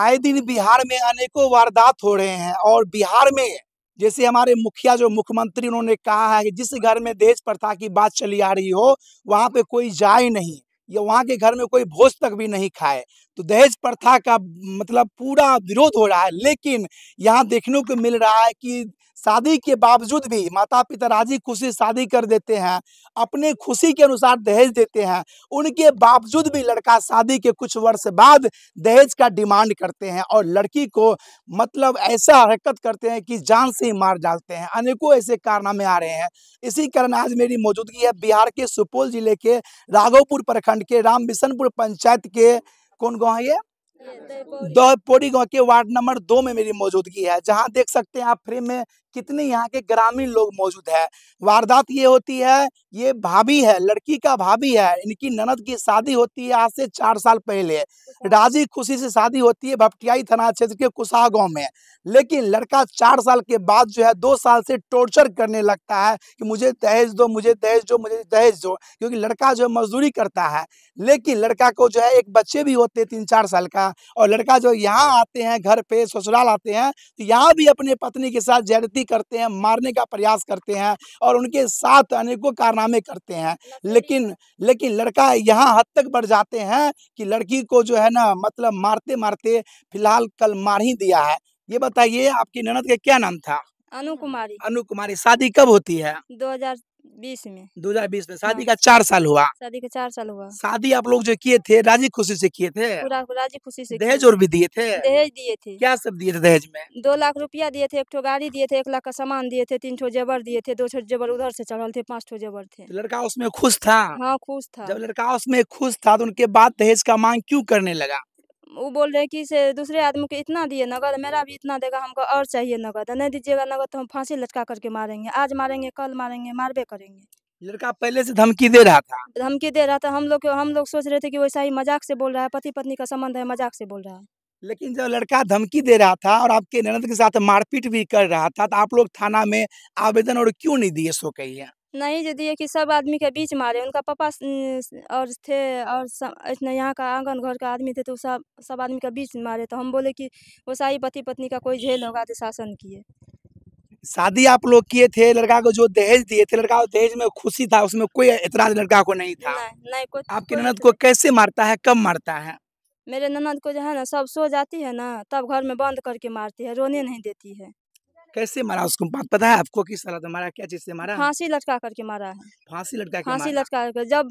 आए दिन बिहार में अनेकों वारदात हो रहे हैं और बिहार में जैसे हमारे मुखिया जो मुख्यमंत्री उन्होंने कहा है कि जिस घर में देश प्रथा की बात चली आ रही हो वहाँ पे कोई जाए नहीं या वहाँ के घर में कोई भोज तक भी नहीं खाए तो दहेज प्रथा का मतलब पूरा विरोध हो रहा है लेकिन यहाँ देखने को मिल रहा है कि शादी के बावजूद भी माता पिता राजी खुशी शादी कर देते हैं अपने खुशी के अनुसार दहेज देते हैं उनके बावजूद भी लड़का शादी के कुछ वर्ष बाद दहेज का डिमांड करते हैं और लड़की को मतलब ऐसा हरकत करते हैं कि जान से ही मार डालते हैं अनेकों ऐसे कारनामे आ रहे हैं इसी कारण आज मेरी मौजूदगी है बिहार के सुपौल जिले के राघोपुर प्रखंड के राम पंचायत के कौन गाँव है ये दोपोड़ी पोड़ी गांव के वार्ड नंबर दो में मेरी मौजूदगी है जहां देख सकते हैं आप फ्रेम में कितने यहाँ के ग्रामीण लोग मौजूद है वारदात ये होती है ये भाभी है लड़की का भाभी है इनकी ननद की शादी होती है आज से चार साल पहले राजी खुशी से शादी होती है भपटियाई थाना क्षेत्र के कुशा गाँव में लेकिन लड़का चार साल के बाद जो है दो साल से टॉर्चर करने लगता है कि मुझे दहेज दो मुझे दहेज दो मुझे दहेज दो क्योंकि लड़का जो है मजदूरी करता है लेकिन लड़का को जो है एक बच्चे भी होते हैं तीन चार साल का और लड़का जो यहाँ आते हैं घर पे ससुराल आते हैं तो यहाँ भी अपने पत्नी के साथ ज्यादती करते हैं मारने का प्रयास करते हैं और उनके साथ अनेकों कारनामे करते हैं लेकिन लेकिन लड़का यहाँ हद तक बढ़ जाते हैं कि लड़की को जो है ना मतलब मारते मारते फिलहाल कल मार ही दिया है ये बताइए आपकी ननद का क्या नाम था अनु कुमारी अनु कुमारी शादी कब होती है 2000 बीस में दो हजार बीस में हाँ। शादी हाँ। का चार साल हुआ शादी का चार साल हुआ शादी आप लोग जो किए थे राजी खुशी से किए थे राजी खुशी से दहेज और भी दिए थे दहेज दिए थे क्या सब दिए थे दहेज में दो लाख रुपया दिए थे एक ठो गाड़ी दिए थे एक लाख का सामान दिए थे तीन ठो जेबर दिए थे दो छो जेबर उधर से चढ़ल थे पाँच ठो जेबर थे तो लड़का उसमें खुश था हाँ खुश था जब लड़का उसमें खुश था तो उनके बाद दहेज का मांग क्यूँ करने लगा वो बोल रहे कि से दूसरे आदमी को इतना दिए नगद मेरा भी इतना देगा हमको और चाहिए नगद नहीं दीजिएगा नगद तो हम फांसी लटका करके मारेंगे आज मारेंगे कल मारेंगे मारबे करेंगे लड़का पहले से धमकी दे रहा था धमकी दे रहा था हम लोग हम लोग सोच रहे थे कि वैसा ही मजाक से बोल रहा है पति पत्नी का संबंध है मजाक से बोल रहा है लेकिन जब लड़का धमकी दे रहा था और आपके ननद के साथ मारपीट भी कर रहा था तो आप लोग थाना में आवेदन और क्यों नहीं दिए सो है नहीं जो दिए कि सब आदमी के बीच मारे उनका पापा और थे और यहाँ का आंगन घर का आदमी थे तो सब सब आदमी के बीच मारे तो हम बोले कि वो सारी पति पत्नी का कोई झेल होगा तो शासन किए शादी आप लोग किए थे लड़का को जो दहेज दिए थे लड़का को दहेज में खुशी था उसमें कोई एतराज लड़का को नहीं था नहीं, नहीं कुछ आपके ननद को कैसे मारता है कब मारता है मेरे ननद को जो है ना सब सो जाती है ना तब घर में बंद करके मारती है रोने नहीं देती है कैसे मारा उसको बात पता है आपको किस तरह मारा क्या चीज से मारा फांसी लटका करके मारा है फांसी लटका फांसी लटका करके जब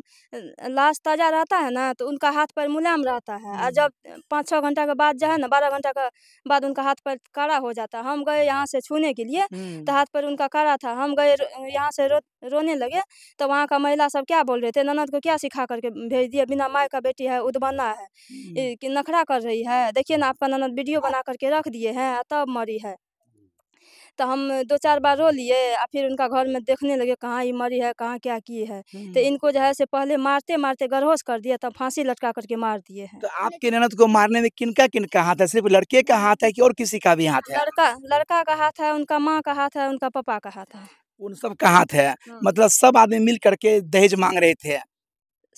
लाश ताजा रहता है ना तो उनका हाथ पर मुलायम रहता है और हम्म। जब पाँच छः घंटा के बाद जो है ना बारह घंटा के बाद उनका हाथ पर काड़ा हो जाता है हम गए हम्म। यहाँ से छूने के लिए तो हम्म। हाथ पर उनका काड़ा था हम गए यहाँ से रो रोने लगे तो वहाँ का महिला सब क्या बोल रहे थे ननद को क्या सिखा करके भेज दिया बिना माए का बेटी है उदबना है कि नखरा कर रही है देखिए ना आपका ननद वीडियो बना करके रख दिए हैं तब मरी है तो हम दो चार बार रो लिए और फिर उनका घर में देखने लगे कहाँ ये मरी है कहाँ क्या की है तो इनको जो है से पहले मारते मारते गरहोश कर दिया तब फांसी लटका करके मार दिए है तो आपके ननद को मारने में किनका किनका हाथ है सिर्फ लड़के का हाथ है की और किसी का भी हाथ है लड़का लड़का का हाथ है उनका माँ का हाथ है उनका पापा का हाथ है उन सब का हाथ है हाँ। मतलब सब आदमी मिल करके दहेज मांग रहे थे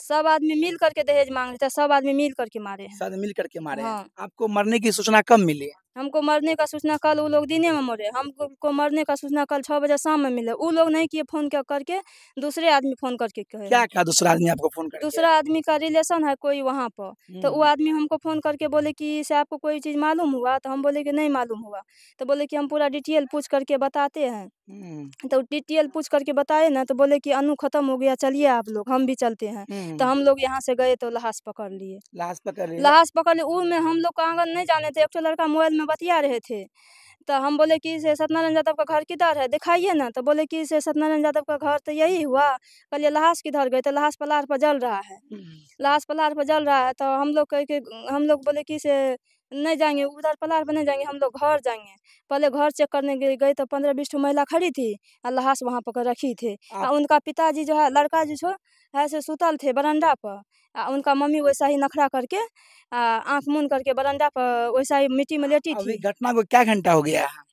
सब आदमी मिल करके दहेज मांग रहे थे सब आदमी मिल करके मारे हैं सब मिल करके मारे हाँ। आपको मरने की सूचना कब मिली हमको मरने का सूचना कल वो लोग दिने में मरे हमको मरने का सूचना कल छः बजे शाम में मिले वो लोग नहीं किए फोन क्या करके दूसरे आदमी फोन करके कहे क्या क्या दूसरा आदमी आपको फोन कर दूसरा आदमी का रिलेशन है कोई वहाँ पर तो वो हम्म। आदमी हमको फोन करके बोले कि इसे आपको कोई चीज़ मालूम हुआ तो हम बोले कि नहीं मालूम हुआ तो बोले कि हम पूरा डिटेल पूछ करके बताते हैं हम्म। तो डिटेल पूछ करके बताए ना तो बोले कि अनु खत्म हो गया चलिए आप लोग हम भी चलते हैं तो हम्म। हम लोग यहाँ से गए तो लहास पकड़ लिए लहास पकड़ लिए लहास पकड़ लिए में हम लोग का आंगन नहीं जाने थे एक तो लड़का मोबाइल में बतिया रहे थे तो हम बोले कि हाँ। से सत्यनारायण यादव का घर किधर है दिखाइए ना तो बोले कि से सत्यनारायण यादव का घर तो यही हुआ कल ये लहास किधर गए तो लहास पलार पर जल रहा है लहास पलार पर जल रहा है तो हम लोग कह के हम लोग बोले कि से नहीं जाएंगे उधर पलार पर नहीं जाएंगे हम लोग घर जाएंगे पहले घर चेक करने गए गए तो पंद्रह बीस ठो महिला खड़ी थी और लाश वहाँ पर रखी थी आ, उनका पिताजी जो है लड़का जो छो ऐसे सुतल थे बरंडा पर आ उनका मम्मी वैसा ही नखरा करके आंख मून करके बरंडा पर वैसा ही मिट्टी में लेटी थी घटना को क्या घंटा हो गया है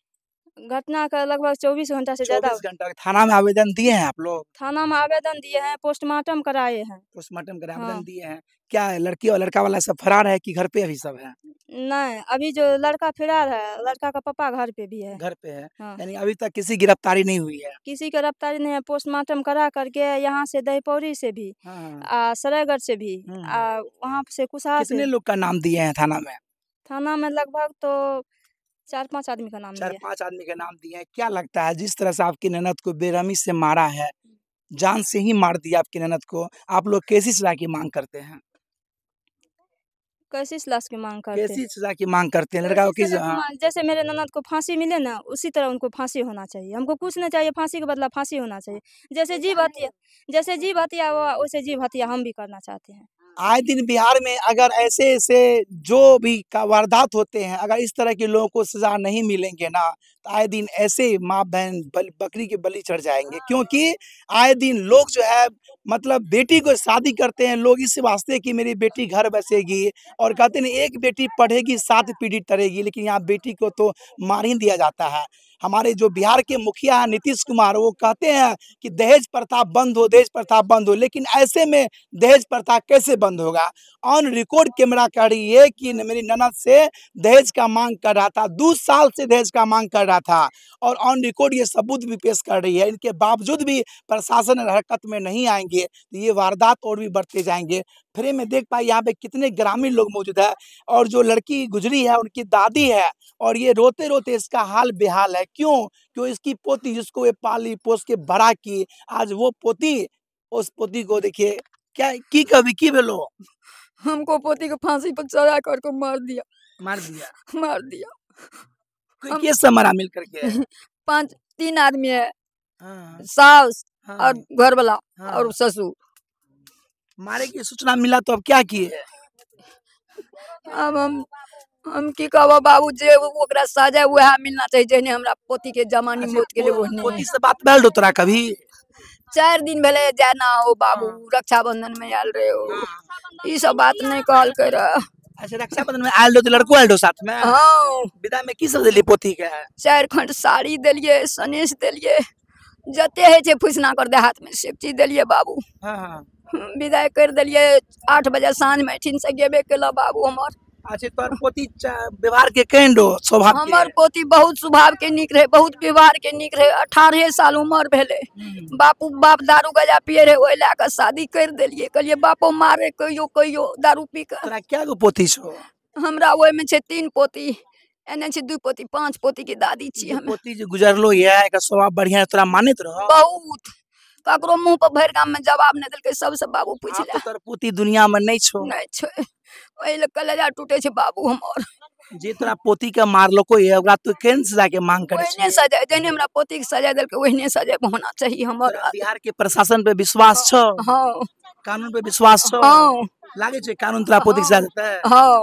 घटना का लगभग चौबीस घंटा से ज्यादा घंटा थाना में आवेदन दिए हैं आप लोग थाना में आवेदन दिए हैं पोस्टमार्टम कराए हैं पोस्टमार्टम कराए आवेदन हाँ। दिए हैं क्या है लड़की और लड़का वाला सब फरार है कि घर पे अभी सब है नहीं अभी जो लड़का फरार है लड़का का पापा घर पे भी है घर पे है हाँ। यानी अभी तक किसी गिरफ्तारी नहीं हुई है किसी की गिरफ्तारी नहीं है पोस्टमार्टम करा करके यहाँ से दहीपौरी से भी हाँ, सरायगढ़ से भी हम्म, हम्म। वहाँ से कुछ लोग का नाम दिए है थाना में थाना में लगभग तो चार पांच आदमी का नाम चार पांच आदमी का नाम दिए क्या लगता है जिस तरह से आपकी ननद को बेरहमी से मारा है जान से ही मार दिया आपकी ननद को आप लोग कैसी सजा की मांग करते हैं कैसी सजा की मांग करते हैं कैसी सजा की मांग करते हैं लड़का किस हाँ। जैसे मेरे ननद को फांसी मिले ना उसी तरह उनको फांसी होना चाहिए हमको कुछ नहीं चाहिए फांसी के बदला फांसी होना चाहिए जैसे जीव हत्या जैसे जीव हत्या हुआ वैसे जीव हत्या हम भी करना चाहते हैं आए दिन बिहार में अगर ऐसे ऐसे जो भी वारदात होते हैं अगर इस तरह के लोगों को सज़ा नहीं मिलेंगे ना आए दिन ऐसे माँ बहन बकरी के बलि चढ़ जाएंगे क्योंकि हाँ। आए दिन लोग जो है मतलब बेटी को शादी करते हैं लोग इस वास्ते कि मेरी बेटी घर बसेगी और कहते हैं एक बेटी पढ़ेगी सात पीढ़ी टरेगी लेकिन यहाँ बेटी को तो मार ही दिया जाता है हमारे जो बिहार के मुखिया हैं नीतीश कुमार वो कहते हैं कि दहेज प्रथा बंद हो दहेज प्रथा बंद हो लेकिन ऐसे में दहेज प्रथा कैसे बंद होगा ऑन रिकॉर्ड कैमरा कह रही है कि मेरी ननद से दहेज का मांग कर रहा था दो साल से दहेज का मांग कर रहा रहा था और ऑन रिकॉर्ड ये सबूत भी पेश कर रही है इनके बावजूद भी प्रशासन हरकत में नहीं आएंगे तो ये वारदात और भी बढ़ते जाएंगे फिर मैं देख पाई यहाँ पे कितने ग्रामीण लोग मौजूद है और जो लड़की गुजरी है उनकी दादी है और ये रोते रोते इसका हाल बेहाल है क्यों क्यों इसकी पोती जिसको ये पाली पोस के बड़ा की आज वो पोती उस पोती को देखिए क्या की कभी की बेलो हमको पोती को फांसी पर चढ़ा कर को मार दिया मार दिया मार दिया ये सब हमारा मिल करके पांच तीन आदमी है हाँ। सास हाँ। और घर वाला और हाँ। ससुर मारे की सूचना मिला तो अब क्या किए अब हम हम की कहो बाबू जे ओकरा सजा वह मिलना चाहिए जेने हमरा पोती के जमानी अच्छा, मौत के लिए ओहने पोती से बात भेल तोरा कभी चार दिन भले जाना हो बाबू रक्षाबंधन में आल रहे हो ई सब बात नहीं कहल कर अच्छा रक्षाबंधन में आयल दो तो लड़को आयल दो साथ में हाँ विदा में की सब दिली पोती के चार खंड साड़ी दिलिए सनेश दिलिए जते है जे फुसना कर दे हाथ में सब चीज दिलिए बाबू हाँ हाँ विदाई कर दिलिए आठ बजे सांझ में ठिन से गेबे कला बाबू हमार अच्छा पोती व्यवहार के बहुत स्वभाव के निक रहे बहुत व्यवहार के निक रहे अठारह साल उम्र भेले हम्म। बापू बाप दारू गजा पिए रहे ओहि लए शादी कर दिलिये कहलियै बापो मारे कहियो कहियो दारू पी कर क्या गो पोती छो हमरा ओहिमे छै तीन पोती एने छे दू पोती पांच पोती के दादी छी हम पोती जे गुजरलो ये एक स्वभाव बढ़िया तोरा मानित रह बहुत ककरो मुंह पर भर गाम में जवाब नहि देलकै सबसे बाबू पूछ ले तोर पोती दुनिया में नै छो नै छै टूटे बाबू हमर जे तोरा पोती के मारलको ये ओकरा तू केन के मांग कर छे हमरा पोती के सजा देलके ओहने सजा होना चाहिए हमारे बिहार के प्रशासन पे विश्वास छो कानून पे विश्वास छ लागे छे कानून तोरा पोती सजा देता हां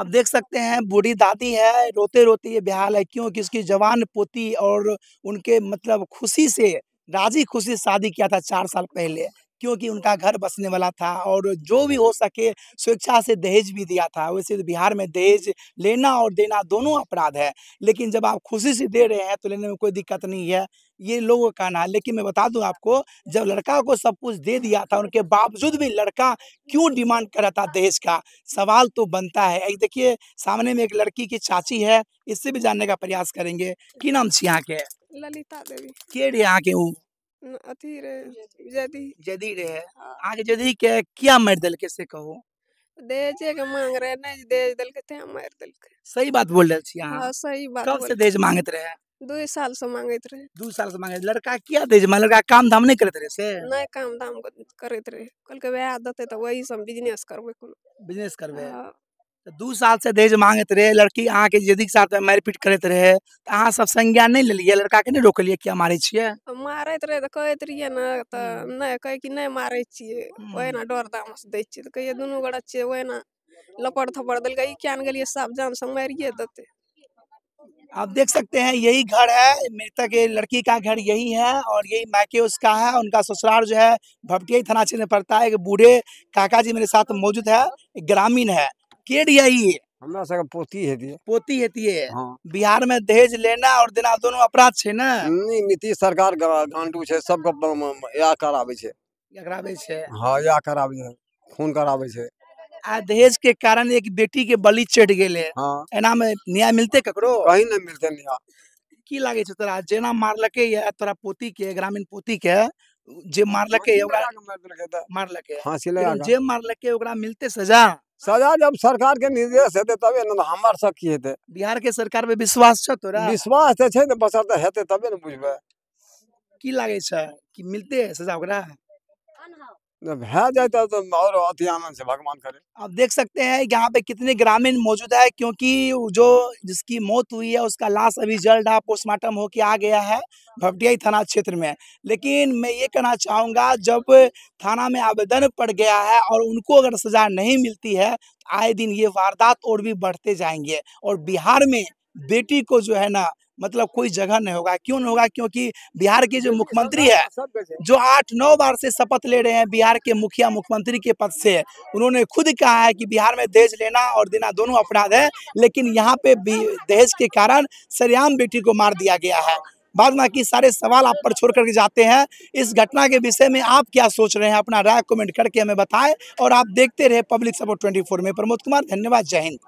आप देख सकते हैं बूढ़ी दादी है रोते रोते ये बेहाल है क्यों किसकी जवान पोती और उनके मतलब खुशी से राजी खुशी शादी किया था चार साल पहले क्योंकि उनका घर बसने वाला था और जो भी हो सके स्वेच्छा से दहेज भी दिया था वैसे तो बिहार में दहेज लेना और देना दोनों अपराध है लेकिन जब आप खुशी से दे रहे हैं तो लेने में कोई दिक्कत नहीं है ये लोगों का कहना है लेकिन मैं बता दूं आपको जब लड़का को सब कुछ दे दिया था उनके बावजूद भी लड़का क्यों डिमांड कर रहा था दहेज का सवाल तो बनता है एक देखिए सामने में एक लड़की की चाची है इससे भी जानने का प्रयास करेंगे की नाम छी यहाँ के ललिता देवी के यहाँ के हूँ अथी रहे जदी जदी रहे हाँ। आगे जदी के क्या मार दल के से कहो देज के मांग रहे नहीं देज दल के ते मार दल के सही बात बोल रहे छी हां सही बात कब से दहेज मांगत रहे दू साल से मांगत रहे दो साल से मांगे लड़का क्या देज मांग लड़का काम धाम नहीं करत रहे से नहीं काम धाम करत रहे कल के ब्याह देते तो वही सब बिजनेस करबे कुल बिजनेस करबे हाँ। तो दू साल से दहेज मांगते रहे लड़की अहाँ के के साथ में मारपीट करते रहे तो अहाँ सब संज्ञान नहीं लिये लड़का के नहीं रोकलिए क्या मारे छे मारत रहे तो कहते रहिए ना तो नहीं कहे कि नहीं मारे छे वही ना डर दाम से दे छे कहिए दुनू गोटा छे वही ना लपड़ थपड़ दिल गई क्या सब जान से मारिए देते आप देख सकते हैं यही घर है मृतक के लड़की का घर यही है और यही मायके उसका है उनका ससुराल जो है भपटिया थाना क्षेत्र में पड़ता है एक बूढ़े काका जी मेरे साथ मौजूद है ग्रामीण है केड यही हमरा सब पोती हेती पोती हेती है हाँ। बिहार में दहेज लेना और देना दोनों अपराध छे ना नहीं नीतीश सरकार गांडू छे सब या करावे छे या करावे छे हां या करावे छे खून करावे छे आ दहेज के कारण एक बेटी के बलि चढ़ गेले हाँ। एना में न्याय मिलते ककरो कहीं नहीं मिलते न्याय की लागे छे तोरा जेना मारलके या तोरा पोती के ग्रामीण पोती के जे मारलके हाँ, ओकरा मारलके फांसी लगा जे मारलके ओकरा मिलते सजा सजा जब सरकार के निर्देश हेतै तबे हमारे हमर सबकी बिहार के सरकार में विश्वास विश्वास तो बसर त हेतै तबे ने की लगे कि मिलते है सजा तो जाता तो और अति आनंद से भगवान करे आप देख सकते हैं यहाँ पे कितने ग्रामीण मौजूद है क्योंकि जो जिसकी मौत हुई है उसका लाश अभी जल्द पोस्टमार्टम होके आ गया है भवटियाई थाना क्षेत्र में लेकिन मैं ये कहना चाहूँगा जब थाना में आवेदन पड़ गया है और उनको अगर सजा नहीं मिलती है तो आए दिन ये वारदात और भी बढ़ते जाएंगे और बिहार में बेटी को जो है ना मतलब कोई जगह नहीं होगा क्यों नहीं होगा क्योंकि बिहार के जो मुख्यमंत्री है जो आठ नौ बार से शपथ ले रहे हैं बिहार के मुखिया मुख्यमंत्री के पद से उन्होंने खुद कहा है कि बिहार में दहेज लेना और देना दोनों अपराध है लेकिन यहाँ पे दहेज के कारण सरेआम बेटी को मार दिया गया है बाद बाकी सारे सवाल आप पर छोड़ करके जाते हैं इस घटना के विषय में आप क्या सोच रहे हैं अपना राय कमेंट करके हमें बताएं और आप देखते रहे पब्लिक सपोर्ट 24 में प्रमोद कुमार धन्यवाद जय हिंद